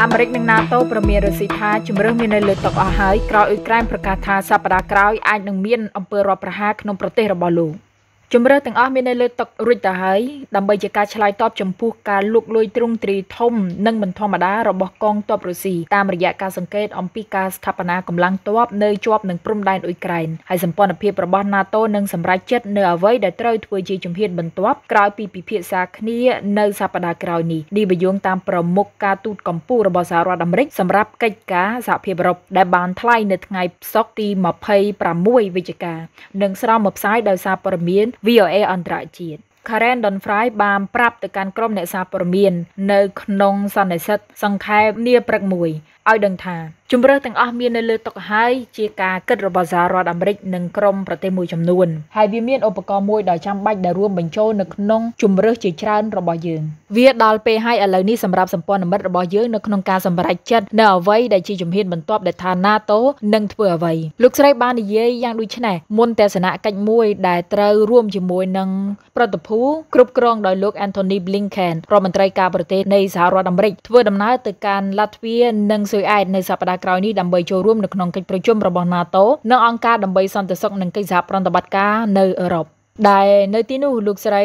អាមេរិកនិង NATO ប្រមានរស៊ីថាជំរឿនមាននៅលើតុអស់ហើយក្រោយអ៊ុយក្រែនប្រកាសថាសប្តាហ៍ក្រោយអាចនឹងមានអំពើរដ្ឋប្រហារក្នុងប្រទេសរបស់លោក។ជម្រើសទាំងអស់មាននៅលើតុរួចទៅហើយដើម្បីជាការឆ្លើយតបចំពោះការលុកលុយទ្រង់ទ្រីធំនិងមិនធម្មតារបស់កងទ័ពរុស្ស៊ីតាមរយៈការសង្កេតអំពីការស្ថាបនាកម្លាំងទ័ពនៅជាប់នឹងព្រំដែនអ៊ុយក្រែនហើយសម្ព័ន្ធភាពរបស់ NATO នឹងសម្រេចចិត្តនៅអ្វីដែលត្រូវធ្វើជាជំហានបន្ទាប់ក្រោយពីពិភាក្សាគ្នានៅសប្តាហ៍ក្រោយនេះនេះបយងតាមប្រមុខការទូតកម្ពុជារបស់សហរដ្ឋអាមេរិកសម្រាប់កិច្ចការសហភាពអឺរ៉ុបដែលបានថ្លែងនៅថ្ងៃសុក្រទី26វិច្ឆិកានិងស្រោមមកផ្សាយដោយសារព័ត៌មាន VOA អន្តរជាតិ Karen Donfry បានប្រាប់ទៅកាន់ក្រុមអ្នកសារព័ត៌មាននៅក្នុងសន្និសីទសង្ខេបនាព្រឹកមួយឲ្យដឹងថាជំរឿទាំងអស់មាននៅលើតុហើយជាការគិតរបស់សហរដ្ឋអាមេរិកនិងក្រុមប្រទេសមួយចំនួនហើយវាមានឧបករណ៍មួយដ៏ចាំបាច់ដែលរួមបញ្ចូលនៅក្នុងជំរឿជាច្រើនរបស់យើងវាដល់ពេលហើយឥឡូវនេះសម្រាប់សម្ព័ន្ធមិត្តរបស់យើងនៅក្នុងការសម្រេចចិត្តនៅអ្វីដែលជាជំហានបន្ទាប់ដែលថា NATO នឹងធ្វើអ្វីលោកស្រីបាននិយាយយ៉ាងដូចនេះមុនទស្សនកិច្ចមួយដែលត្រូវរួមជាមួយនឹងប្រតិភូគ្រប់គ្រងដោយលោក Anthony Blinken រដ្ឋមន្ត្រីការប្រទេសនៃសហរដ្ឋអាមេរិកធ្វើដំណើរទៅកាន់ឡាតវីនិងស៊ុយអែតនៅសប្តាហ៍ក្រោយនេះដើម្បីចូលរួមនៅក្នុងកិច្ចប្រជុំរបស់ NATO និងអង្គការដើម្បីសន្តិសុខនិងកិច្ចសហប្រតិបត្តិការនៅអឺរ៉ុបដែលនៅទីនោះលោកស្រី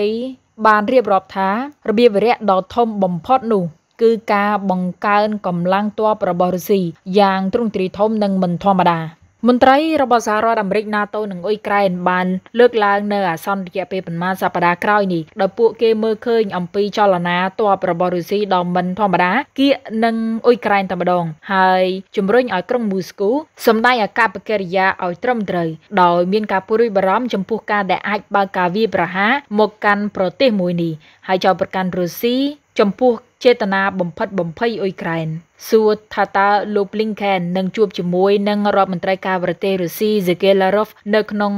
បានរៀបរាប់ថារបៀបវរៈដ៏ធំបំផុតនោះគឺការបង្កើនកម្លាំងទ័ពរបស់រុស្ស៊ីយ៉ាងទ្រង់ទ្រាយធំនិងមិនធម្មតាមន្ត្រីរបស់សហរដ្ឋអាមេរិក NATO និងអ៊ុយក្រែនបានលើកឡើងនៅអាសន្នរយៈពេលប្រមាណសប្តាហ៍ក្រោយនេះដោយពួកគេមើលឃើញអំពីចលនាទ័ពរបស់រុស្ស៊ីដ៏មិនធម្មតាគៀកនឹងអ៊ុយក្រែនតែម្ដងហើយជំរុញឲ្យក្រុងមូស្គូសម្ដែងអាកប្បកិរិយាឲ្យត្រឹមត្រូវដោយមានការព្រួយបារម្ភចំពោះការដែលអាចបើកការវាយប្រហារមកកាន់ប្រទេសមួយនេះហើយចោទប្រកាន់រុស្ស៊ីចំពោះចេតនាបំផិតបំភ័យអ៊ុយក្រែនសួរថាតើលោក Blinken នឹងជួបជាមួយនឹងរដ្ឋមន្ត្រីការបរទេសរុស្ស៊ី Sergei Lavrov នៅក្នុង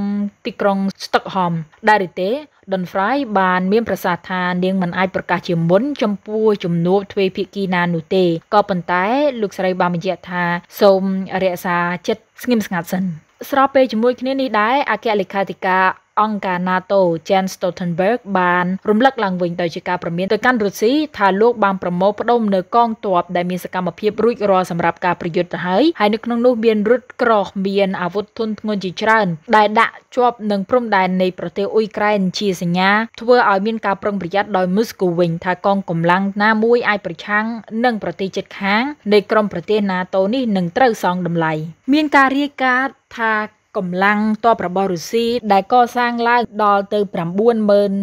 ទីក្រុង Stockholm ដែរឬទេ Don Fry បានមាន ប្រសាសន៍ថានាងមិនអាចប្រកាសជាមុនចំពោះជំនួបទ្វេភាគីណានោះទេក៏ប៉ុន្តែលោកស្រីបានបញ្ជាក់ថាសូមរក្សាចិត្តស្ងៀមស្ងាត់សិនស្របពេលជាមួយ គ្នានេះដែរអគ្គលេខាធិការអង្គការ NATO Jens Stoltenberg បានរំលឹកឡើងវិញដោយជាការប្រមានទៅកាន់រុស្ស៊ីថាលោកបានប្រមូលផ្ដុំនៅកងទ័ពដែលមានសកម្មភាពរួចរាល់សម្រាប់ការប្រយុទ្ធទៅហើយហើយនៅក្នុងនោះមានរថក្រោះមានអាវុធធុនធ្ងន់ជាច្រើនដែលដាក់ជាប់នឹងព្រំដែននៃប្រទេសអ៊ុយក្រែនជាសញ្ញាធ្វើឲ្យមានការប្រុងប្រយ័ត្នដោយមូស្គូវិញថាកងកម្លាំងណាមួយអាចប្រឆាំងនឹងប្រទេសជិតខាងនៃក្រុមប្រទេស NATO នេះនឹងត្រូវសងតម្លៃមានការរាយការណ៍ថាកម្លាំងទ័ពរបស់រុស្ស៊ីដែលកសាងឡើងដល់ទៅ90000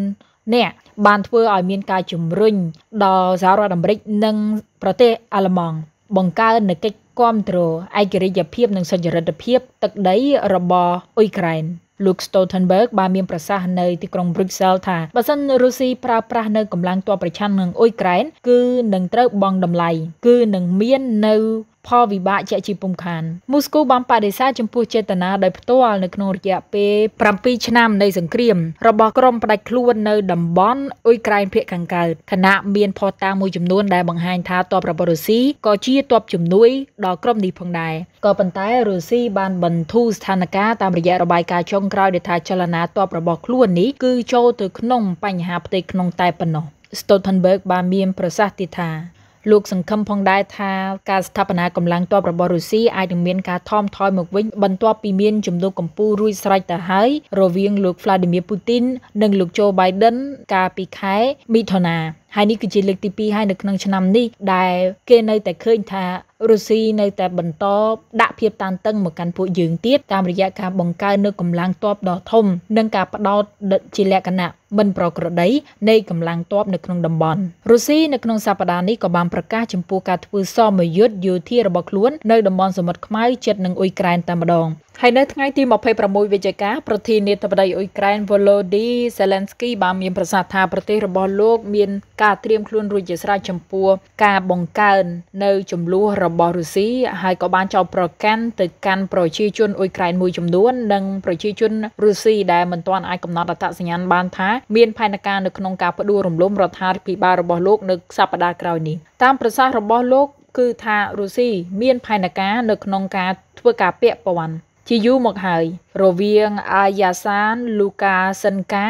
នាក់បានធ្វើឲ្យមានការជំរុញដល់សហរដ្ឋអាមេរិកនិងប្រទេសអាល្លឺម៉ង់បង្កើននូវកិច្ចគ្រប់គ្រងឯករាជ្យភាព និងសញ្ញរិទ្ធភាព ទឹកដីរបស់អ៊ុយក្រែន Luke Stoltenberg បានមានប្រសាសន៍នៅទីក្រុង Brussels ថាបើសិនរុស្ស៊ីប្រើប្រាស់នៅកម្លាំងទ័ពប្រឆាំងនឹងអ៊ុយក្រែនគឺនឹងត្រូវបង់តម្លៃគឺនឹងមាននៅផលវិបាកជាជាពំខានមូស្គូបានបដិសេធចំពោះចេតនាដោយផ្ទាល់នៅក្នុងរយៈពេល7ឆ្នាំនៃសង្គ្រាមរបស់ក្រុមផ្ដាច់ខ្លួននៅតំបន់អ៊ុយក្រែនភាគខាងកើតខណៈមានផតតាមួយចំនួនដែលបង្ហាញថាទ័ពរបស់រុស្ស៊ីក៏ជាទ័ពជំនួយដល់ក្រុមនេះផងដែរក៏ប៉ុន្តែរុស្ស៊ីបានបន្ធូរស្ថានភាពតាមរយៈរបាយការណ៍ចុងក្រោយដែលថាចលនាទ័ពរបស់ខ្លួននេះគឺចូលទៅក្នុងបញ្ហាផ្ទៃក្នុងតែប៉ុណ្ណោះ Stoltenberg បានមានប្រសាសន៍ទីថាលោកសង្ឃឹមផងដែរថាការស្ថាបនាកម្លាំងទ័ពរបស់រុស្ស៊ីអាចនឹងមានការថមថយមកវិញបន្ទាប់ពីមានជំនួបកំពូលរួចស្រេចទៅហើយរវាងលោក Vladimir Putin និងលោក Joe Biden កាលពីខែមិថុនា។ហើយនេះគឺជាលើកទី2ហើយនៅក្នុងឆ្នាំនេះដែលគេនៅតែឃើញថារុស្ស៊ីនៅតែបន្តដាក់ភាពតានតឹងមកកាន់ពួកយើងទៀតតាមរយៈការបង្កើននូវកម្លាំងទ័ពដ៏ធំ និងការផ្ដោតជាលក្ខណៈមិនប្រក្រតីនៃកម្លាំងទ័ពនៅក្នុងតំបន់រុស្ស៊ីនៅក្នុងសប្តាហ៍នេះក៏បានប្រកាសចំពោះការធ្វើសមយុទ្ធយោធារបស់ខ្លួននៅតំបន់សមុទ្រខ្មៅជិតនឹងអ៊ុយក្រែនតែម្ដងហើយនៅថ្ងៃទី26វិច្ឆិកាប្រធានាធិបតីអ៊ុយក្រែន Volodymyr Zelensky បានមានប្រសាសន៍ថាប្រទេសរបស់លោកមានការត្រៀមខ្លួនរួចជាស្រេចចំពោះការបង្កើននៅ ចំនួនរបស់រុស្ស៊ីហើយក៏បានចោទប្រកាន់ទៅកាន់ប្រជាជនអ៊ុយក្រែនមួយចំនួននិងប្រជាជនរុស្ស៊ីដែលមិនទាន់អាចកំណត់អត្តសញ្ញាណបានថាមានផែនការនៅក្នុងការបដិវរំលំរដ្ឋាភិបាលរបស់លោក នៅសប្តាហ៍ក្រោយនេះតាមប្រសាសន៍របស់លោកគឺថារុស្ស៊ីមាន ផែនការនៅក្នុងការ ធ្វើការពាក់ព័ន្ធជាយូរមកហើយរវាងអាយ៉ាសានលូកាសិនកា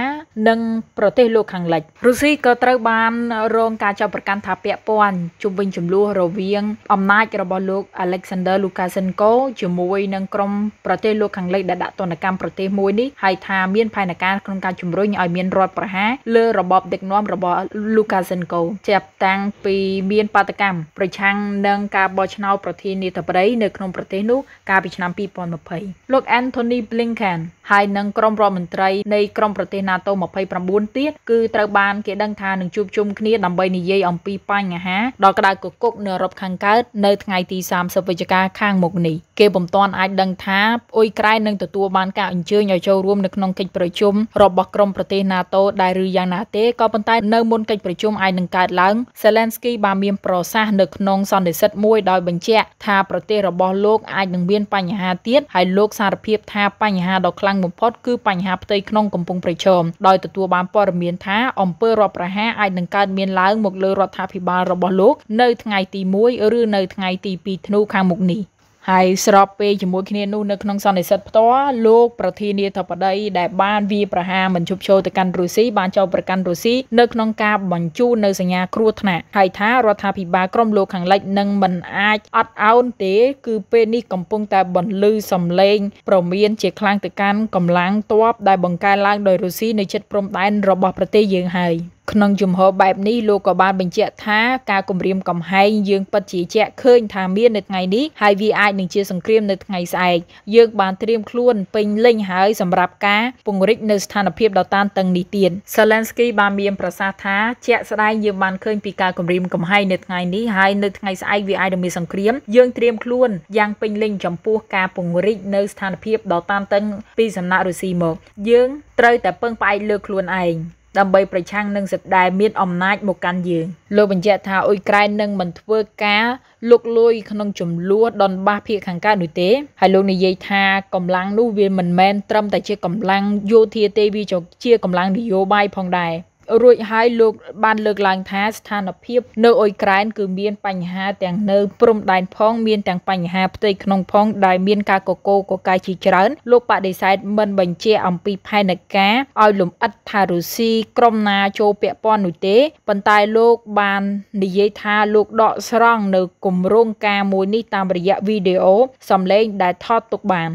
និងប្រទេសលោកខាងលិចរុស្ស៊ីក៏ត្រូវ បាន រងការចោទប្រកាន់ថាពាក់ព័ន្ធជំវិញ ចំនួនរវាង អំណាចរបស់លោក Alexander Lukashenko ជាមួយនឹងក្រុមប្រទេសលោកខាងលិចដែលដាក់ទណ្ឌកម្មប្រទេសមួយនេះហើយថាមាន ផែនការក្នុងការជំរុញឲ្យមានរដ្ឋប្រហារលើរបបដឹកនាំរបស់ Lukashenko ចាប់តាំងពីមាន បាតកម្មប្រឆាំងនឹងការបោះឆ្នោតប្រធានាធិបតីនៅក្នុងប្រទេសនោះកាលពីឆ្នាំ2020 2021លោក Anthony Blinken ហើយនិងក្រុមរដ្ឋមន្ត្រីនៃក្រុមប្រទេស NATO 29ទៀតគឺត្រូវបានគេដឹងថានឹងជួបជុំគ្នាដើម្បីនិយាយអំពីបញ្ហាដល់ក្តៅគគុក នៅអឺរ៉ុបខាងកើតនៅថ្ងៃទី30វិច្ឆិកាខាងមុខនេះគេពុំទាន់អាចដឹងថាអ៊ុយក្រែននឹងទទួលបានការអញ្ជើញឲ្យចូលរួមនៅក្នុងកិច្ចប្រជុំរបស់ក្រុមប្រទេស NATO ដែរឬយ៉ាងណាទេក៏ប៉ុន្តែ នៅមុនកិច្ចប្រជុំអាចនឹងកើតឡើង Zelensky បានមានប្រសាសន៍នៅក្នុងសន្និសីទមួយដោយបញ្ជាក់ថាប្រទេសរបស់លោកអាចនឹងមាន បញ្ហាទៀតហើយលោកសារភាពថាបញ្ហាដ៏ខ្លាំងបំផុតគឺបញ្ហាផ្ទៃក្នុងកំពង់ប្រជុំដោយទទួលបានព័ត៌មានថាអំពើរដ្ឋប្រហារអាចនឹងកើតមានឡើងមក លើរដ្ឋាភិបាលរបស់លោក នៅថ្ងៃទី1ឬនៅថ្ងៃ ទី2ធ្នូខាងមុខនេះហើយស្របពេលជាមួយគ្នានោះនៅក្នុងសន្និសិទផ្ទាល់លោកប្រធានាធិបតីដែលបានវាប្រហារមិនជប់ឈរទៅកាន់រុស្ស៊ីបានចោទប្រកាន់រុស្ស៊ីនៅក្នុងការបញ្ជូននៅសញ្ញាគ្រោះថ្នាក់ហើយថារដ្ឋាភិបាលក្រមលោកខាងលិចនឹងមិនអាចអត់ឱនទេ គឺពេលនេះកំពុងតែបន្លឺសំឡេងប្រមាន ជាខ្លាំងទៅកាន់កម្លាំងទ័ពដែលបង្កើនឡើងដោយរុស្ស៊ីនៅជិតព្រំដែនរបស់ប្រទេសយើងហើយ។ក្នុងជំហរបែបនេះលោកក៏បានបញ្ជាក់ថាការគម្រាមកំហែងយើងពិតជាជាក់ឃើញថាមាននៅថ្ងៃនេះហើយវាអាចនឹងជាសង្គ្រាមនៅថ្ងៃស្អែកយើងបានត្រៀមខ្លួនពេញលេញហើយសម្រាប់ការពង្រីកនៅស្ថានភាពដ៏តានតឹងនេះទៀត Zelensky បានមានប្រសាសន៍ថាជាក់ស្ដែងយើងបានឃើញពីការគម្រាមកំហែងនៅថ្ងៃនេះហើយនៅថ្ងៃស្អែកវាអាចនឹងមានសង្គ្រាមយើងត្រៀមខ្លួនយ៉ាងពេញលេញចំពោះការពង្រីកនៅស្ថានភាពដ៏តានតឹងពីសំណាក់រុស្ស៊ីមកយើងត្រូវតែពឹងផ្អែកលើខ្លួនឯងដើម្បីប្រឆាំងនឹងសត្វដែលមានអំណាចមកកាន់យើងលោកបញ្ជាក់ថាអ៊ុយក្រែននឹងមិនធ្វើការលុកលុយក្នុងចំនួនដនបាសភាគខាងកើតនោះទេហើយលោកនិយាយថាកម្លាំងនោះវាមិនមែនត្រឹមតែជាកម្លាំងយោធាទេវាជាកម្លាំងនយោបាយផងដែររួចហើយលោកបានលើកឡើងថាស្ថានភាពនៅអ៊ុយក្រែនគឺមានបញ្ហាទាំងនៅព្រំដែនផងមានទាំងបញ្ហាផ្ទៃក្នុងផងដែលមានការកកូកកាយជាច្រើន លោកបដិសេធមិនបញ្ជាអំពីផែនការឲ្យលំអិតថារុស្ស៊ីក្រុមណាចូលពាក់ព័ន្ធនោះទេប៉ុន្តែលោកបាននិយាយថាលោកដកស្រង់នៅគម្រោងការមួយនេះតាមរយៈវីដេអូសំឡេងដែលថតទុកបាន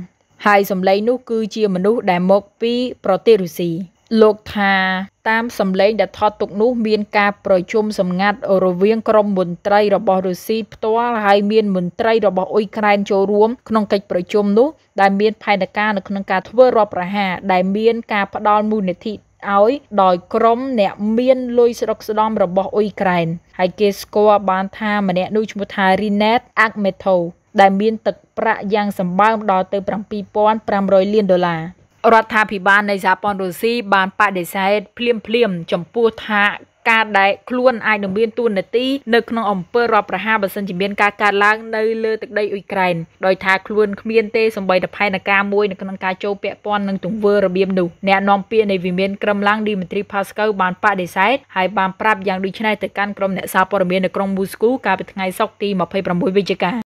ហើយសំឡេងនោះគឺជាមនុស្សដែលមកពីប្រទេសរុស្ស៊ីលោកថាតាមសម្លេងដែលថតទុកនោះ មាន ការប្រជុំសម្ងាត់រវាងក្រមមន្ត្រីរបស់រុស្ស៊ីផ្ទាល់ហើយមានមន្ត្រីរបស់អ៊ុយក្រែនចូលរួមក្នុងកិច្ចប្រជុំនោះដែលមានផែនការនៅក្នុងការធ្វើរដ្ឋប្រហារដែលមានការផ្ដាល់មូលនិធិឲ្យ ដោយក្រុមអ្នកមានលុយស្រុកស្ដំរបស់អ៊ុយក្រែនហើយគេស្គាល់បានថាម្នាក់នោះឈ្មោះថា Rinet Akhmetov ដែលមាន ទឹកប្រាក់យ៉ាងសម្បើមដល់ទៅ7500លានដុល្លាររដ្ឋាភិបាលនៃសហព័ន្ធរុស្ស៊ីបានបដិសេធភ្លាមភ្លាមចំពោះថាការដែលខ្លួនអាចនឹងមានទួនាទី នៅក្នុងអំពើរដ្ឋប្រហារបើសិនជាមានការកើតឡើងនៅលើទឹកដីអ៊ុយក្រែនដោយថាខ្លួនគ្មានទេសម្បីតែផែនការមួយនៅក្នុងការចូលពាក់ព័ន្ធនឹងទង្វើរបៀបនោះអ្នកនាំពាក្យនៃវិមានក្រមឡាំងឌីមីត្រីផាស្កូវបានបដិសេធហើយបានប្រាប់យ៉ាងដូចនេះទៅកាន់ក្រុមអ្នកសារព័ត៌មាននៅក្រុងមូស្គូកាលពីថ្ងៃសុក្រទី26វិច្ឆិកា